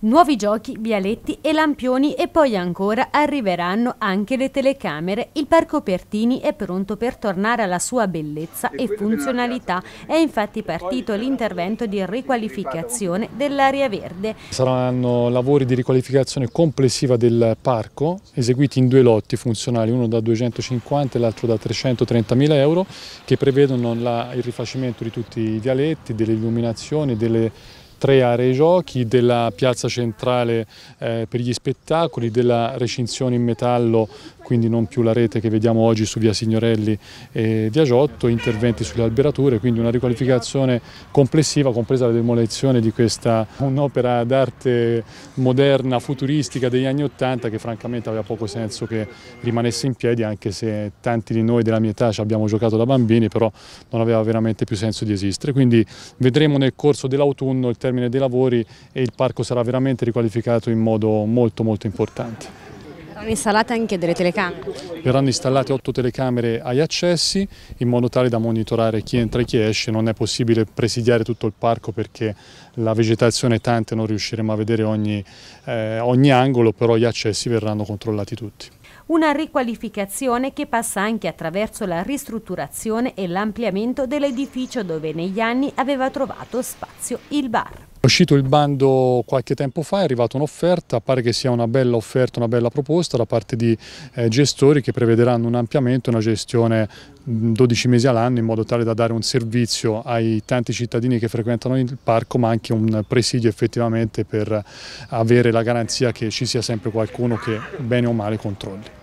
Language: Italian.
Nuovi giochi, vialetti e lampioni e poi ancora arriveranno anche le telecamere. Il Parco Pertini è pronto per tornare alla sua bellezza e funzionalità. È infatti partito l'intervento di riqualificazione dell'area verde. Saranno lavori di riqualificazione complessiva del parco eseguiti in due lotti funzionali, uno da 250 e l'altro da 330 mila euro che prevedono la, il rifacimento di tutti i vialetti, delle illuminazioni, delle tre aree giochi, della piazza centrale eh, per gli spettacoli, della recinzione in metallo quindi non più la rete che vediamo oggi su via Signorelli e via Giotto, interventi sulle alberature, quindi una riqualificazione complessiva, compresa la demolizione di questa un'opera d'arte moderna, futuristica degli anni Ottanta che francamente aveva poco senso che rimanesse in piedi anche se tanti di noi della mia età ci abbiamo giocato da bambini, però non aveva veramente più senso di esistere. Quindi vedremo nel corso dell'autunno il termine dei lavori e il parco sarà veramente riqualificato in modo molto molto importante. Saranno installate anche delle telecamere? Verranno installate otto telecamere agli accessi in modo tale da monitorare chi entra e chi esce. Non è possibile presidiare tutto il parco perché la vegetazione è tanta e non riusciremo a vedere ogni, eh, ogni angolo, però gli accessi verranno controllati tutti una riqualificazione che passa anche attraverso la ristrutturazione e l'ampliamento dell'edificio dove negli anni aveva trovato spazio il bar. È uscito il bando qualche tempo fa, è arrivata un'offerta, pare che sia una bella offerta, una bella proposta da parte di eh, gestori che prevederanno un ampliamento, una gestione 12 mesi all'anno in modo tale da dare un servizio ai tanti cittadini che frequentano il parco ma anche un presidio effettivamente per avere la garanzia che ci sia sempre qualcuno che bene o male controlli.